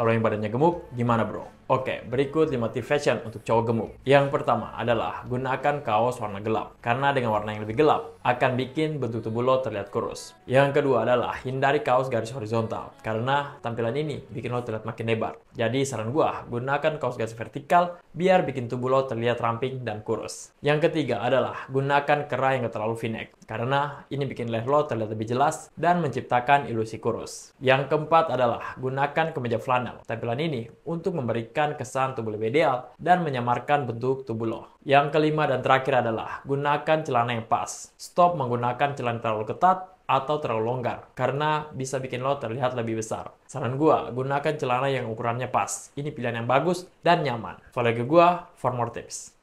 Kalau yang badannya gemuk, gimana bro? Oke, berikut 5 tips fashion untuk cowok gemuk. Yang pertama adalah gunakan kaos warna gelap. Karena dengan warna yang lebih gelap, akan bikin bentuk tubuh lo terlihat kurus. Yang kedua adalah hindari kaos garis horizontal. Karena tampilan ini bikin lo terlihat makin lebar. Jadi saran gua, gunakan kaos garis vertikal biar bikin tubuh lo terlihat ramping dan kurus. Yang ketiga adalah gunakan kerah yang terlalu v Karena ini bikin leher lo terlihat lebih jelas dan menciptakan ilusi kurus. Yang keempat adalah gunakan kemeja flanel. Tampilan ini untuk memberikan memberikan kesan tubuh lebih ideal dan menyamarkan bentuk tubuh lo. Yang kelima dan terakhir adalah gunakan celana yang pas. Stop menggunakan celana terlalu ketat atau terlalu longgar karena bisa bikin lo terlihat lebih besar. Saran gua, gunakan celana yang ukurannya pas. Ini pilihan yang bagus dan nyaman. Follow ke gua for more tips.